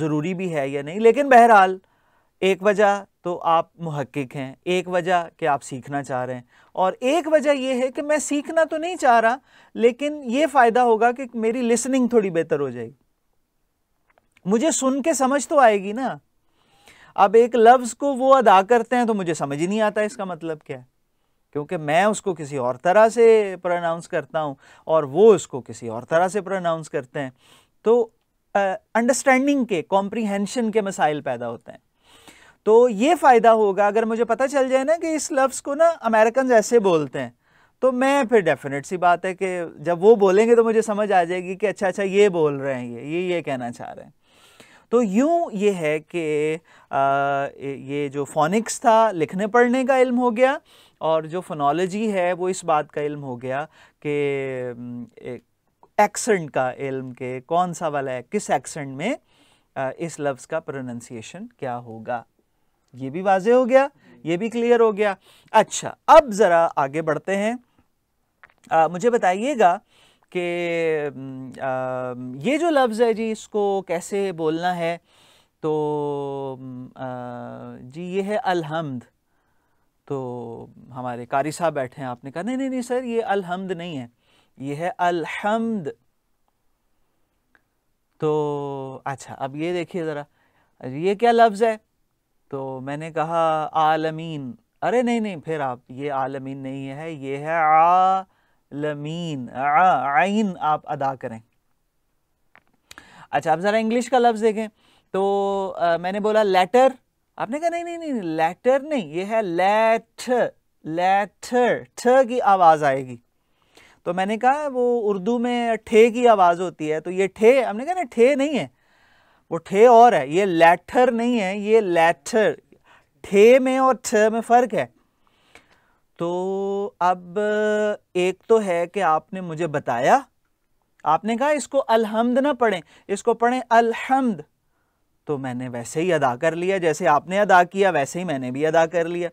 ज़रूरी भी है या नहीं लेकिन बहरहाल एक वजह तो आप महक्क हैं एक वजह कि आप सीखना चाह रहे हैं और एक वजह यह है कि मैं सीखना तो नहीं चाह रहा लेकिन ये फ़ायदा होगा कि मेरी लिसनिंग थोड़ी बेहतर हो जाएगी मुझे सुन के समझ तो आएगी ना अब एक लफ्ज़ को वो अदा करते हैं तो मुझे समझ ही नहीं आता इसका मतलब क्या है क्योंकि मैं उसको किसी और तरह से प्रोनाउंस करता हूँ और वो उसको किसी और तरह से प्रोनाउंस करते हैं तो अंडरस्टैंडिंग के कॉम्प्रीहेंशन के मसाइल पैदा होते हैं तो ये फ़ायदा होगा अगर मुझे पता चल जाए ना कि इस लफ्ज़ को ना अमेरिकन ऐसे बोलते हैं तो मैं फिर डेफिनेट सी बात है कि जब वो बोलेंगे तो मुझे समझ आ जाएगी कि अच्छा अच्छा ये बोल रहे हैं ये ये ये कहना चाह रहे हैं तो यूँ ये है कि ये जो फोनिक्स था लिखने पढ़ने का इल्म हो गया और जो फोनोलॉजी है वो इस बात का इल्म हो गया कि एक्सेंट का इल्म के कौन सा वाला है किस एक्सेंट में इस लफ्ज़ का प्रोनंसिएशन क्या होगा ये भी वाजे हो गया ये भी क्लियर हो गया अच्छा अब ज़रा आगे बढ़ते हैं आ, मुझे बताइएगा कि ये जो लफ्ज़ है जी इसको कैसे बोलना है तो आ, जी ये है अलहमद तो हमारे कारी साहब बैठे हैं आपने कहा नहीं नहीं नहीं सर ये अलहमद नहीं है ये है अलहमद तो अच्छा अब ये देखिए ज़रा ये क्या लफ्ज़ है तो मैंने कहा आलमीन अरे नहीं नहीं फिर आप ये आलमीन नहीं है ये है आलमीन आइन आप अदा करें अच्छा आप ज़रा इंग्लिश का लफ्ज़ देखें तो आ, मैंने बोला लेटर आपने कहा नहीं नहीं नहीं लेटर नहीं ये है लेट लेटर ठ की आवाज़ आएगी तो मैंने कहा वो उर्दू में ठे की आवाज़ होती है तो ये ठे हमने कहा ना ठे नहीं है वो ठे और है ये लैठर नहीं है ये लैठर ठे में और छ में फ़र्क है तो अब एक तो है कि आपने मुझे बताया आपने कहा इसको अलहमद ना पढ़ें इसको पढ़ें अलहमद तो मैंने वैसे ही अदा कर लिया जैसे आपने अदा किया वैसे ही मैंने भी अदा कर लिया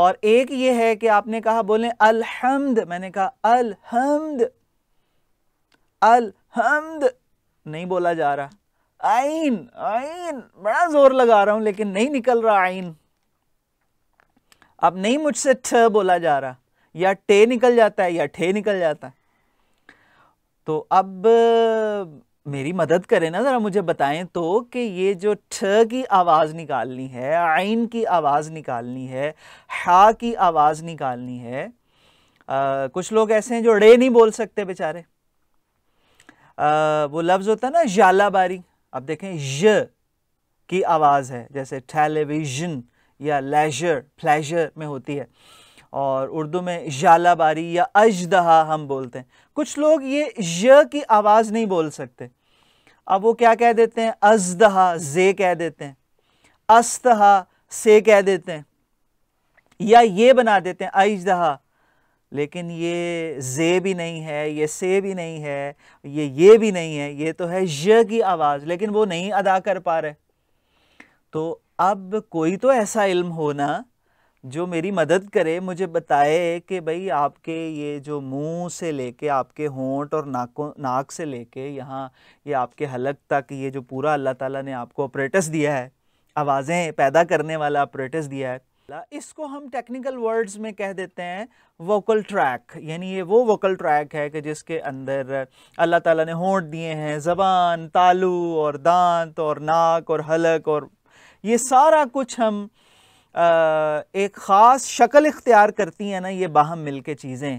और एक ये है कि आपने कहा बोले अलहमद मैंने कहा अलहमद अलहमद नहीं बोला जा रहा आइन आइन बड़ा जोर लगा रहा हूं लेकिन नहीं निकल रहा आइन अब नहीं मुझसे ठ बोला जा रहा या टे निकल जाता है या ठे निकल जाता है तो अब मेरी मदद करें ना ज़रा मुझे बताएं तो कि ये जो ठ की आवाज़ निकालनी है आइन की आवाज़ निकालनी है हा की आवाज़ निकालनी है आ, कुछ लोग ऐसे हैं जो ड़े नहीं बोल सकते बेचारे आ, वो लफ्ज़ होता है ना जाला बारी अब देखें य की आवाज़ है जैसे टेलीविजन या लेजर प्लेजर में होती है और उर्दू में जालाबारी या अजदहा हम बोलते हैं कुछ लोग ये य की आवाज़ नहीं बोल सकते अब वो क्या कह देते हैं अजदहा जे कह देते हैं अस्तहा से कह देते हैं या ये बना देते हैं अजदहा लेकिन ये जे भी नहीं है ये से भी नहीं है ये ये भी नहीं है ये तो है य की आवाज़ लेकिन वो नहीं अदा कर पा रहे तो अब कोई तो ऐसा इल्म होना जो मेरी मदद करे मुझे बताए कि भाई आपके ये जो मुंह से लेके आपके होंठ और नाकों नाक से लेके यहाँ ये आपके हलक तक ये जो पूरा अल्लाह ताला ने आपको ऑपरेटस दिया है आवाज़ें पैदा करने वाला ऑपरेटस दिया है इसको हम टेक्निकल वर्ड्स में कह देते हैं वोकल ट्रैक यानी ये वो वोकल ट्रैक है कि जिसके अंदर अल्लाह ताला ने होंठ दिए हैं ज़बान तालू और दांत और नाक और हलक और ये सारा कुछ हम आ, एक ख़ास शक्ल इख्तियार करती हैं ना ये बाहम मिल के चीज़ें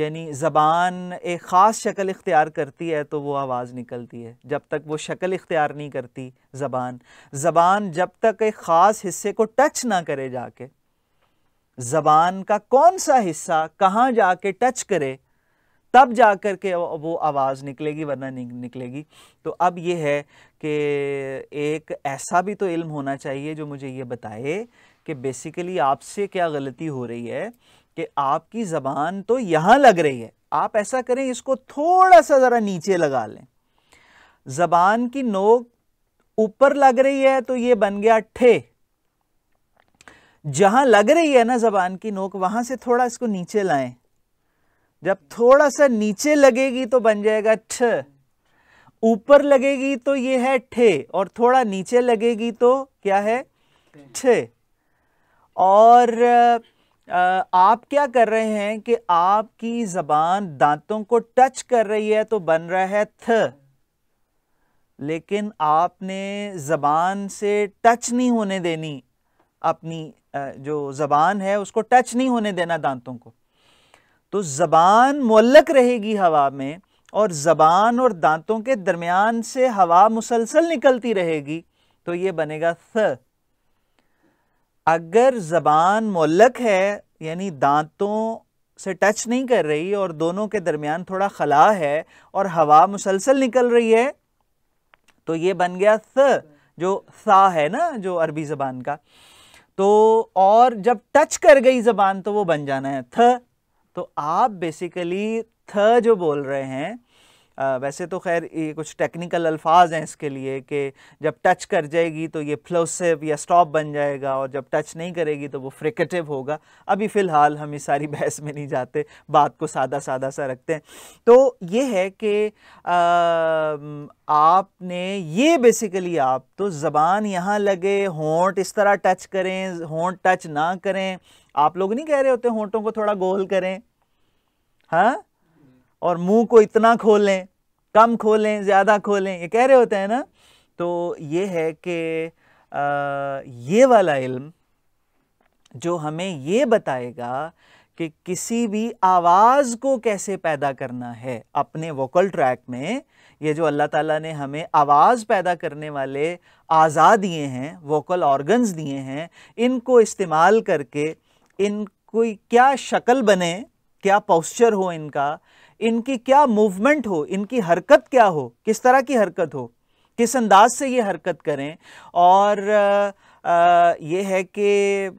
यानी ज़बान एक ख़ास शक्ल इख्तियार करती है तो वो आवाज़ निकलती है जब तक वो शक्ल इख्तियार नहीं करती ज़बान ज़बान जब तक एक ख़ास हिस्से को टच ना करे जाके ज़बान का कौन सा हिस्सा कहाँ जाके टच करे तब जा कर के वो आवाज़ निकलेगी वरना नहीं निकलेगी तो अब ये है कि एक ऐसा भी तो इल्म होना चाहिए जो मुझे ये बताए कि बेसिकली आपसे क्या गलती हो रही है कि आपकी ज़बान तो यहां लग रही है आप ऐसा करें इसको थोड़ा सा ज़रा नीचे लगा लें ज़बान की नोक ऊपर लग रही है तो ये बन गया ठे जहां लग रही है ना ज़बान की नोक वहां से थोड़ा इसको नीचे लाएं जब थोड़ा सा नीचे लगेगी तो बन जाएगा ठ ऊपर लगेगी तो ये है ठे और थोड़ा नीचे लगेगी तो क्या है ठे और आप क्या कर रहे हैं कि आपकी ज़बान दांतों को टच कर रही है तो बन रहा है थ लेकिन आपने ज़बान से टच नहीं होने देनी अपनी जो ज़बान है उसको टच नहीं होने देना दांतों को तो ज़बान मुल्लक रहेगी हवा में और ज़बान और दांतों के दरमियान से हवा मुसलसल निकलती रहेगी तो ये बनेगा थ अगर ज़बान मोलक है यानी दांतों से टच नहीं कर रही और दोनों के दरमियान थोड़ा खला है और हवा मुसलसल निकल रही है तो ये बन गया स जो सा है ना जो अरबी ज़बान का तो और जब टच कर गई ज़बान तो वो बन जाना है थ तो आप बेसिकली थ जो बोल रहे हैं आ, वैसे तो खैर ये कुछ टेक्निकल अल्फाज हैं इसके लिए कि जब टच कर जाएगी तो ये फ्लोसिव या स्टॉप बन जाएगा और जब टच नहीं करेगी तो वो फ्रिकेटिव होगा अभी फ़िलहाल हम इस सारी (laughs) बहस में नहीं जाते बात को सादा सादा सा रखते हैं तो ये है कि आपने ये बेसिकली आप तो ज़बान यहाँ लगे होंट इस तरह टच करें होंट टच ना करें आप लोग नहीं कह रहे होते होंटों को थोड़ा गोल करें हाँ और मुंह को इतना खोलें कम खोलें ज़्यादा खोलें ये कह रहे होते हैं ना तो ये है कि ये वाला इल्म जो हमें ये बताएगा कि किसी भी आवाज़ को कैसे पैदा करना है अपने वोकल ट्रैक में ये जो अल्लाह ताला ने हमें आवाज़ पैदा करने वाले आज़ा दिए हैं वोकल ऑर्गन्स दिए हैं इनको इस्तेमाल करके कोई क्या शक्ल बने क्या पोस्चर हो इनका इनकी क्या मूवमेंट हो इनकी हरकत क्या हो किस तरह की हरकत हो किस अंदाज से ये हरकत करें और आ, ये है कि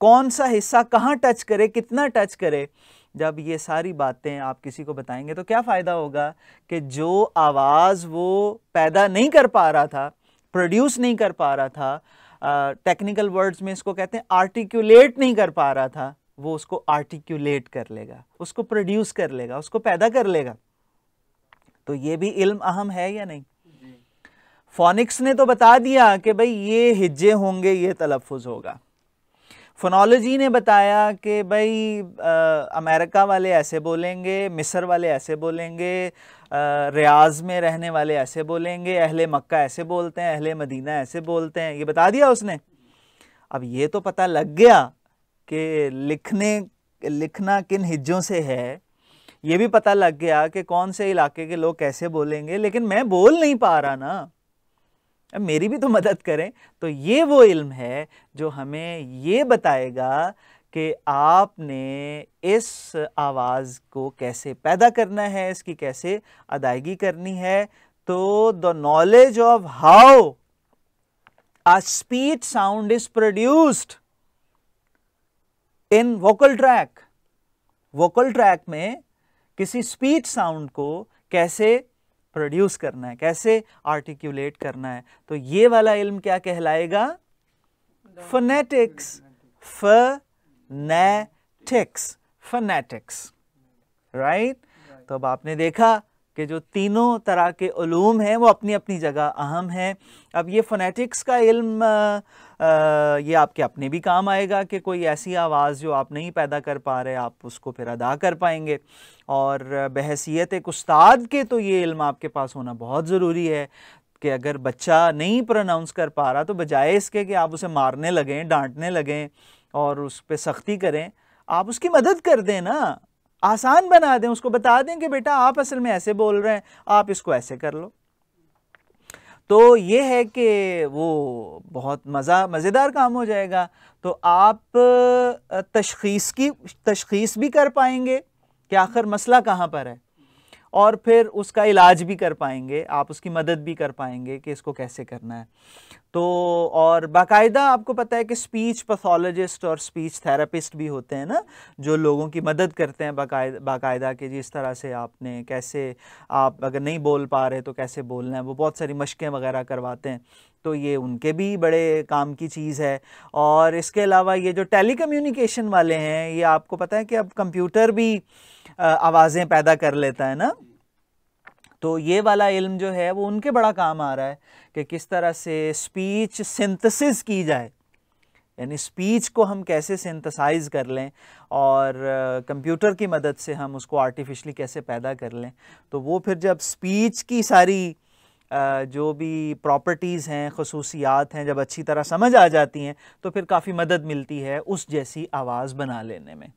कौन सा हिस्सा कहाँ टच करे कितना टच करे जब ये सारी बातें आप किसी को बताएंगे तो क्या फ़ायदा होगा कि जो आवाज़ वो पैदा नहीं कर पा रहा था प्रोड्यूस नहीं कर पा रहा था टेक्निकल वर्ड्स में इसको कहते हैं आर्टिकुलेट नहीं कर पा रहा था वो उसको आर्टिक्यूलेट कर लेगा उसको प्रोड्यूस कर लेगा उसको पैदा कर लेगा तो ये भी इल्म अहम है या नहीं फोनिक्स ने तो बता दिया कि भाई ये हिज्जे होंगे ये तलफ़ होगा फोनोलॉजी ने बताया कि भाई आ, अमेरिका वाले ऐसे बोलेंगे मिस्र वाले ऐसे बोलेंगे रियाज में रहने वाले ऐसे बोलेंगे अहले मक्का ऐसे बोलते हैं अहले मदीना ऐसे बोलते हैं ये बता दिया उसने अब ये तो पता लग गया कि लिखने लिखना किन हिज्जों से है ये भी पता लग गया कि कौन से इलाके के लोग कैसे बोलेंगे लेकिन मैं बोल नहीं पा रहा ना अब मेरी भी तो मदद करें तो ये वो इल्म है जो हमें ये बताएगा कि आपने इस आवाज़ को कैसे पैदा करना है इसकी कैसे अदायगी करनी है तो the knowledge of how uh speech sound is produced in vocal tract vocal tract में किसी स्पीच साउंड को कैसे प्रोड्यूस करना है कैसे आर्टिक्यूलेट करना है तो ये वाला इल्म क्या कहलाएगा फोनेटिक्स फनेटिक्स फनेटिक्स राइट तो अब आपने देखा कि जो तीनों तरह के ूम हैं वो अपनी अपनी जगह अहम हैं अब ये फोनेटिक्स का इल्म ये आपके अपने भी काम आएगा कि कोई ऐसी आवाज़ जो आप नहीं पैदा कर पा रहे आप उसको फिर अदा कर पाएंगे और बहसीत एक उस्ताद के तो ये इल्म आपके पास होना बहुत ज़रूरी है कि अगर बच्चा नहीं प्रोनाउंस कर पा रहा तो बजाय इसके कि आप उसे मारने लगें डांटने लगें और उस पर सख्ती करें आप उसकी मदद कर दें ना आसान बना दें उसको बता दें कि बेटा आप असल में ऐसे बोल रहे हैं आप इसको ऐसे कर लो तो ये है कि वो बहुत मज़ा मज़ेदार काम हो जाएगा तो आप तशखीस की तशखीस भी कर पाएंगे कि आखिर मसला कहाँ पर है और फिर उसका इलाज भी कर पाएंगे आप उसकी मदद भी कर पाएंगे कि इसको कैसे करना है तो और बाकायदा आपको पता है कि स्पीच पैथोलॉजिस्ट और स्पीच थेरेपिस्ट भी होते हैं ना जो लोगों की मदद करते हैं बाकायदा बाकायदा कि जिस तरह से आपने कैसे आप अगर नहीं बोल पा रहे तो कैसे बोलना है वो बहुत सारी मशक़ें वगैरह करवाते हैं तो ये उनके भी बड़े काम की चीज़ है और इसके अलावा ये जो कम्यूनिकेशन वाले हैं ये आपको पता है कि अब कंप्यूटर भी आवाज़ें पैदा कर लेता है ना तो ये वाला इल्म जो है वो उनके बड़ा काम आ रहा है कि किस तरह से स्पीच सिंथेसिस की जाए यानी स्पीच को हम कैसे सिंथेसाइज कर लें और कंप्यूटर की मदद से हम उसको आर्टिफिशली कैसे पैदा कर लें तो वो फिर जब स्पीच की सारी जो भी प्रॉपर्टीज़ हैं खसूसियात हैं जब अच्छी तरह समझ आ जाती हैं तो फिर काफ़ी मदद मिलती है उस जैसी आवाज़ बना लेने में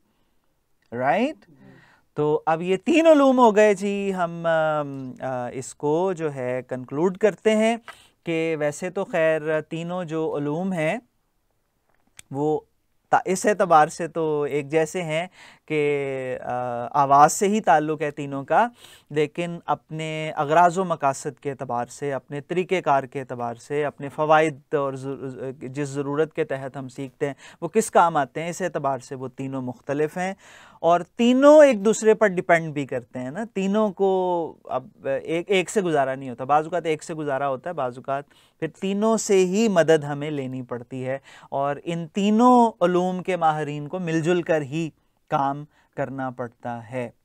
राइट right? तो अब ये तीन ूम हो गए जी हम आ, इसको जो है कंक्लूड करते हैं कि वैसे तो खैर तीनों जो ूम हैं वो इस एतबार से तो एक जैसे हैं के आवाज़ से ही ताल्लुक़ है तीनों का लेकिन अपने अगराज व मकासद के अतबार से अपने तरीक़ेकार के अतबार से अपने फ़वाद और जिस ज़रूरत के तहत हम सीखते हैं वो किस काम आते हैं इस एतबार से वो तीनों मुख्तलफ हैं और तीनों एक दूसरे पर डिपेंड भी करते हैं ना तीनों को अब एक एक से गुजारा नहीं होता बाजूकात एक से गुजारा होता है बाजूकात फिर तीनों से ही मदद हमें लेनी पड़ती है और इन तीनों ूम के माहरीन को मिलजुल कर ही काम करना पड़ता है